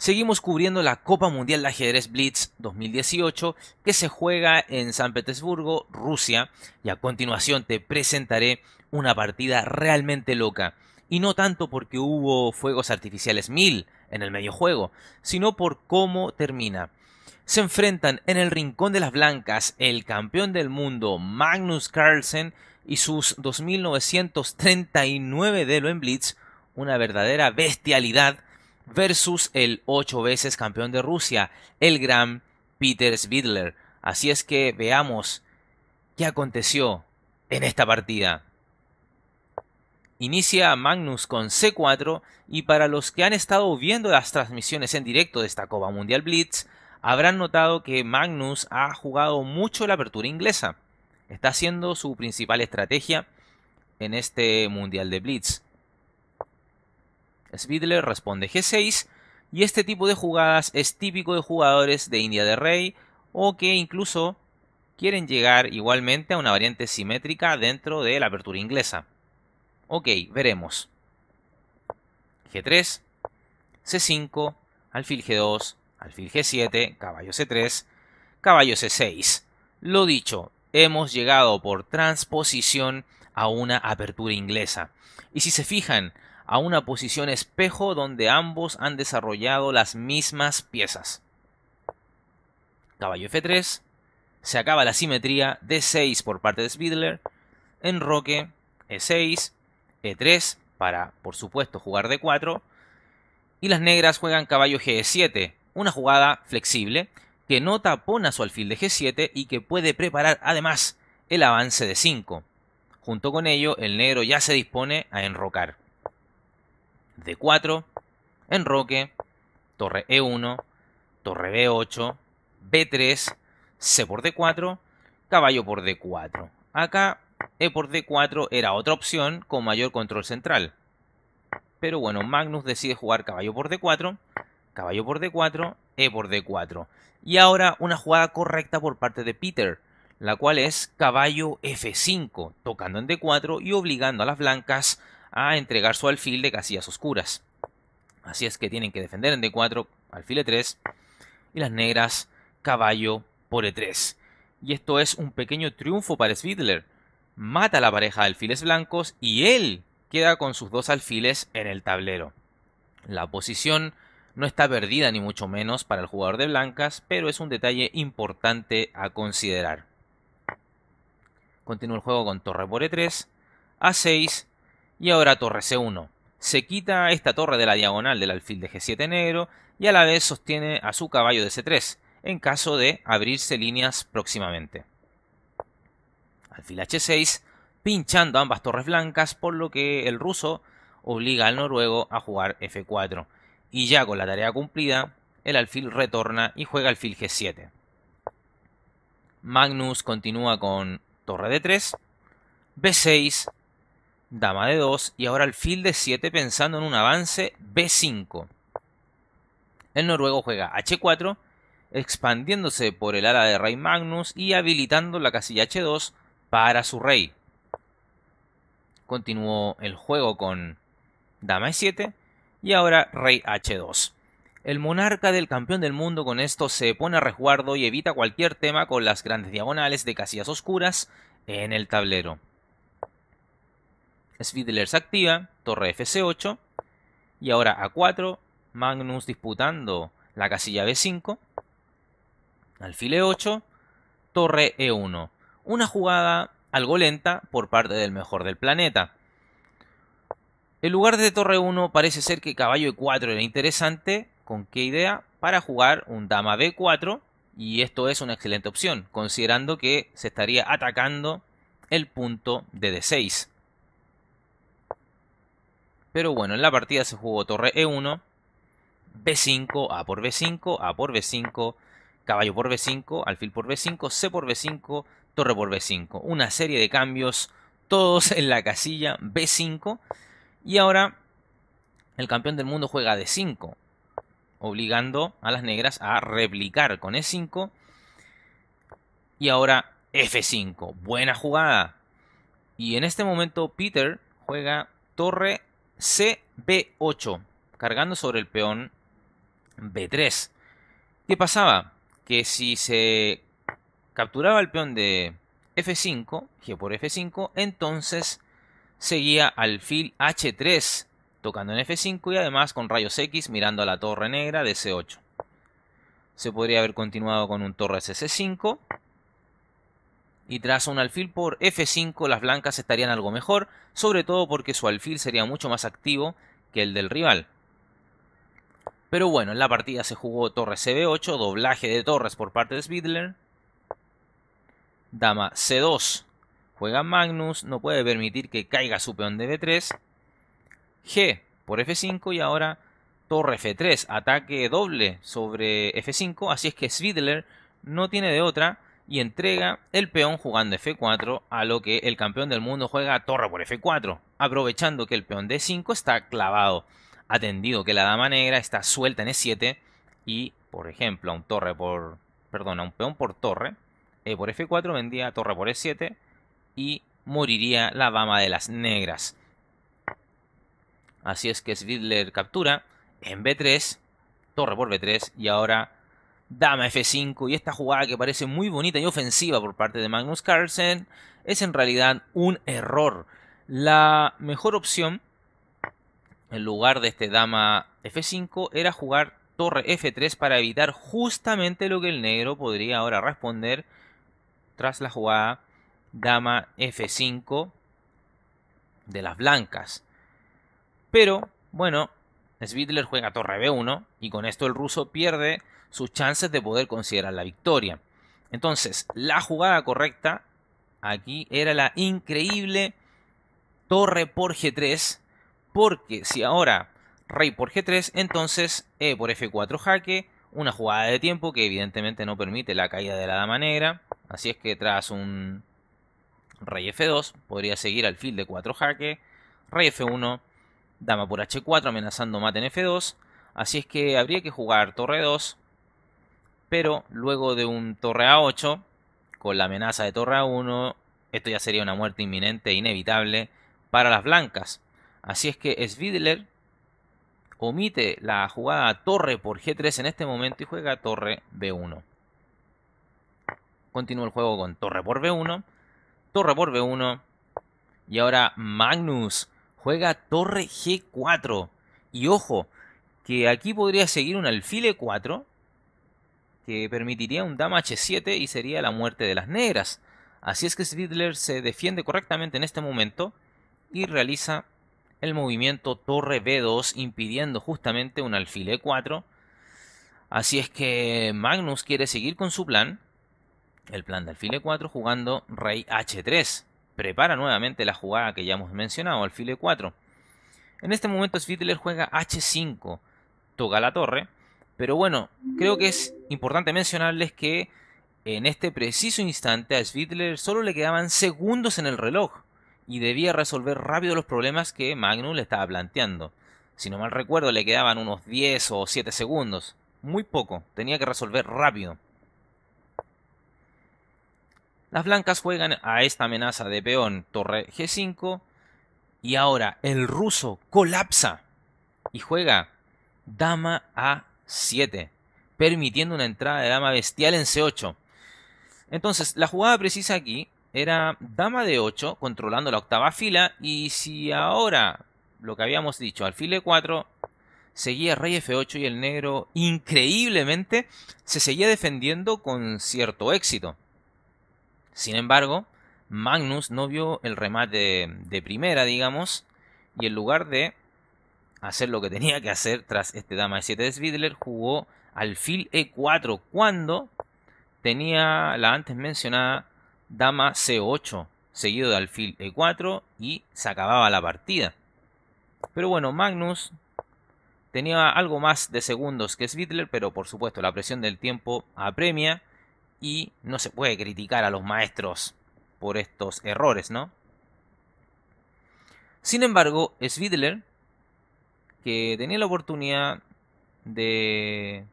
Seguimos cubriendo la Copa Mundial de Ajedrez Blitz 2018 que se juega en San Petersburgo, Rusia, y a continuación te presentaré una partida realmente loca. Y no tanto porque hubo fuegos artificiales mil en el medio juego, sino por cómo termina. Se enfrentan en el rincón de las blancas el campeón del mundo Magnus Carlsen y sus 2939 de en Blitz, una verdadera bestialidad versus el ocho veces campeón de Rusia, el gran Peter Svidler. Así es que veamos qué aconteció en esta partida. Inicia Magnus con C4 y para los que han estado viendo las transmisiones en directo de esta Copa Mundial Blitz, habrán notado que Magnus ha jugado mucho la apertura inglesa. Está siendo su principal estrategia en este Mundial de Blitz. Spidler responde G6 y este tipo de jugadas es típico de jugadores de India de Rey o que incluso quieren llegar igualmente a una variante simétrica dentro de la apertura inglesa. Ok, veremos. G3, C5, alfil G2, alfil G7, caballo C3, caballo C6. Lo dicho, hemos llegado por transposición a una apertura inglesa. Y si se fijan, a una posición espejo donde ambos han desarrollado las mismas piezas. Caballo F3, se acaba la simetría D6 por parte de Spidler, enroque E6, E3 para por supuesto jugar D4 y las negras juegan caballo G7, una jugada flexible que no tapona su alfil de G7 y que puede preparar además el avance de 5. Junto con ello, el negro ya se dispone a enrocar. D4, enroque, torre E1, torre B8, B3, C por D4, caballo por D4. Acá E por D4 era otra opción con mayor control central. Pero bueno, Magnus decide jugar caballo por D4, caballo por D4, E por D4. Y ahora una jugada correcta por parte de Peter, la cual es caballo F5, tocando en D4 y obligando a las blancas a entregar su alfil de casillas oscuras. Así es que tienen que defender en D4, alfil E3 y las negras caballo por E3. Y esto es un pequeño triunfo para Svidler. Mata a la pareja de alfiles blancos y él queda con sus dos alfiles en el tablero. La posición no está perdida ni mucho menos para el jugador de blancas, pero es un detalle importante a considerar. Continúa el juego con torre por E3, A6 y ahora torre C1. Se quita esta torre de la diagonal del alfil de G7 negro y a la vez sostiene a su caballo de C3 en caso de abrirse líneas próximamente. Alfil H6 pinchando ambas torres blancas por lo que el ruso obliga al noruego a jugar F4 y ya con la tarea cumplida el alfil retorna y juega alfil G7. Magnus continúa con torre D3, B6, dama de 2 y ahora el alfil de 7 pensando en un avance b5. El noruego juega h4, expandiéndose por el ala de rey Magnus y habilitando la casilla h2 para su rey. Continuó el juego con dama e7 y ahora rey h2. El monarca del campeón del mundo con esto se pone a resguardo y evita cualquier tema con las grandes diagonales de casillas oscuras en el tablero. Svidler se activa, torre Fc8. Y ahora A4, Magnus disputando la casilla B5. Alfil E8, torre E1. Una jugada algo lenta por parte del mejor del planeta. En lugar de torre 1 parece ser que caballo E4 era interesante. ¿Con qué idea? Para jugar un dama B4. Y esto es una excelente opción, considerando que se estaría atacando el punto de D6. Pero bueno, en la partida se jugó torre E1, B5, A por B5, A por B5, caballo por B5, alfil por B5, C por B5, torre por B5. Una serie de cambios, todos en la casilla B5. Y ahora el campeón del mundo juega D5, obligando a las negras a replicar con E5. Y ahora F5, buena jugada. Y en este momento Peter juega torre CB8, cargando sobre el peón B3. ¿Qué pasaba? Que si se capturaba el peón de F5, G por F5, entonces seguía alfil H3, tocando en F5 y además con rayos X mirando a la torre negra de C8. Se podría haber continuado con un torre cc 5 y tras un alfil por f5 las blancas estarían algo mejor, sobre todo porque su alfil sería mucho más activo que el del rival. Pero bueno, en la partida se jugó torre cb8, doblaje de torres por parte de Spidler. Dama c2, juega Magnus, no puede permitir que caiga su peón de b3. G por f5 y ahora torre f3, ataque doble sobre f5, así es que Svidler no tiene de otra y entrega el peón jugando F4, a lo que el campeón del mundo juega torre por F4, aprovechando que el peón D5 está clavado, atendido que la dama negra está suelta en E7 y, por ejemplo, a un torre por, perdón, un peón por torre, E por F4 vendía torre por E7 y moriría la dama de las negras. Así es que Svidler captura en B3, torre por B3 y ahora dama F5 y esta jugada que parece muy bonita y ofensiva por parte de Magnus Carlsen es en realidad un error. La mejor opción en lugar de este dama F5 era jugar torre F3 para evitar justamente lo que el negro podría ahora responder tras la jugada dama F5 de las blancas. Pero bueno, Svitler juega torre B1 y con esto el ruso pierde sus chances de poder considerar la victoria. Entonces, la jugada correcta aquí era la increíble torre por G3, porque si ahora rey por G3, entonces E por F4 jaque, una jugada de tiempo que evidentemente no permite la caída de la dama negra, así es que tras un rey F2 podría seguir al alfil de 4 jaque, rey F1, dama por H4 amenazando mate en F2, así es que habría que jugar torre 2, pero luego de un torre a 8, con la amenaza de torre a 1, esto ya sería una muerte inminente e inevitable para las blancas. Así es que Svidler omite la jugada torre por G3 en este momento y juega torre B1. Continúa el juego con torre por B1, torre por B1 y ahora Magnus juega torre G4. Y ojo, que aquí podría seguir un alfil E4 que permitiría un dama h 7 y sería la muerte de las negras. Así es que Svidler se defiende correctamente en este momento y realiza el movimiento torre B2 impidiendo justamente un alfil E4. Así es que Magnus quiere seguir con su plan, el plan de alfil E4 jugando rey H3. Prepara nuevamente la jugada que ya hemos mencionado, alfil E4. En este momento Svidler juega H5, toca la torre pero bueno, creo que es importante mencionarles que en este preciso instante a Svitler solo le quedaban segundos en el reloj y debía resolver rápido los problemas que Magnus le estaba planteando. Si no mal recuerdo, le quedaban unos 10 o 7 segundos. Muy poco, tenía que resolver rápido. Las blancas juegan a esta amenaza de peón torre G5 y ahora el ruso colapsa y juega dama a 7, permitiendo una entrada de dama bestial en C8. Entonces, la jugada precisa aquí era dama de 8 controlando la octava fila y si ahora lo que habíamos dicho, alfil file 4 seguía rey F8 y el negro increíblemente se seguía defendiendo con cierto éxito. Sin embargo, Magnus no vio el remate de primera, digamos, y en lugar de hacer lo que tenía que hacer tras este dama e 7 de Svidler, jugó alfil e4 cuando tenía la antes mencionada dama c8 seguido de alfil e4 y se acababa la partida. Pero bueno, Magnus tenía algo más de segundos que Svidler, pero por supuesto la presión del tiempo apremia y no se puede criticar a los maestros por estos errores, ¿no? Sin embargo, Svidler que tenía la oportunidad de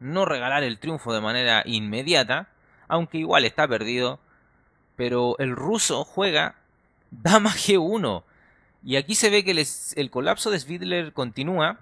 no regalar el triunfo de manera inmediata, aunque igual está perdido, pero el ruso juega dama G1. Y aquí se ve que el colapso de Svidler continúa.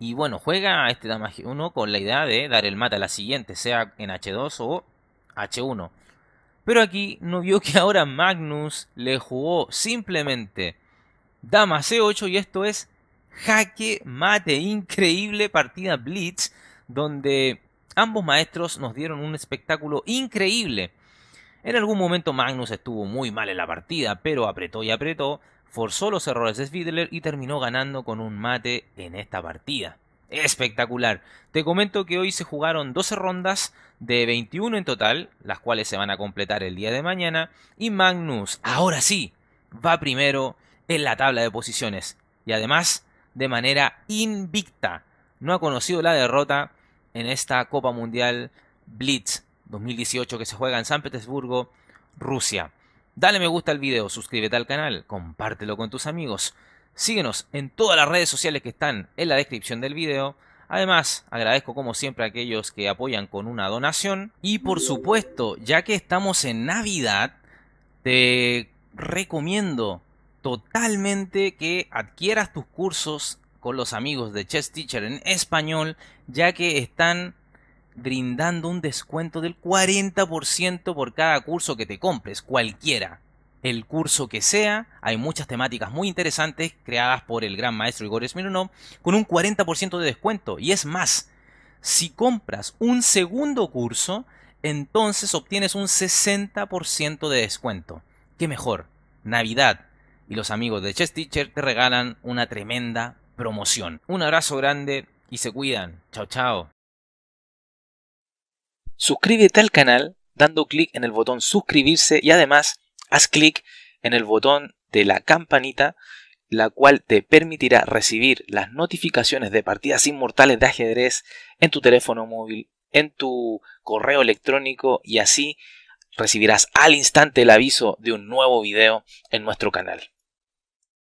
Y bueno, juega a este dama G1 con la idea de dar el mate a la siguiente, sea en H2 o H1. Pero aquí no vio que ahora Magnus le jugó simplemente dama C8 y esto es jaque mate, increíble partida Blitz, donde ambos maestros nos dieron un espectáculo increíble. En algún momento Magnus estuvo muy mal en la partida, pero apretó y apretó, forzó los errores de Svidler y terminó ganando con un mate en esta partida. Espectacular. Te comento que hoy se jugaron 12 rondas de 21 en total, las cuales se van a completar el día de mañana, y Magnus, ahora sí, va primero en la tabla de posiciones. Y además de manera invicta. No ha conocido la derrota en esta Copa Mundial Blitz 2018 que se juega en San Petersburgo, Rusia. Dale me gusta al video, suscríbete al canal, compártelo con tus amigos. Síguenos en todas las redes sociales que están en la descripción del video. Además, agradezco como siempre a aquellos que apoyan con una donación. Y por supuesto, ya que estamos en Navidad, te recomiendo totalmente que adquieras tus cursos con los amigos de Chess Teacher en español, ya que están brindando un descuento del 40% por cada curso que te compres, cualquiera. El curso que sea, hay muchas temáticas muy interesantes creadas por el gran maestro Igor Smirnov con un 40% de descuento. Y es más, si compras un segundo curso, entonces obtienes un 60% de descuento. ¿Qué mejor? Navidad, y los amigos de Chess Teacher te regalan una tremenda promoción. Un abrazo grande y se cuidan. Chao, chao. Suscríbete al canal dando clic en el botón suscribirse y además haz clic en el botón de la campanita la cual te permitirá recibir las notificaciones de partidas inmortales de ajedrez en tu teléfono móvil, en tu correo electrónico y así recibirás al instante el aviso de un nuevo video en nuestro canal.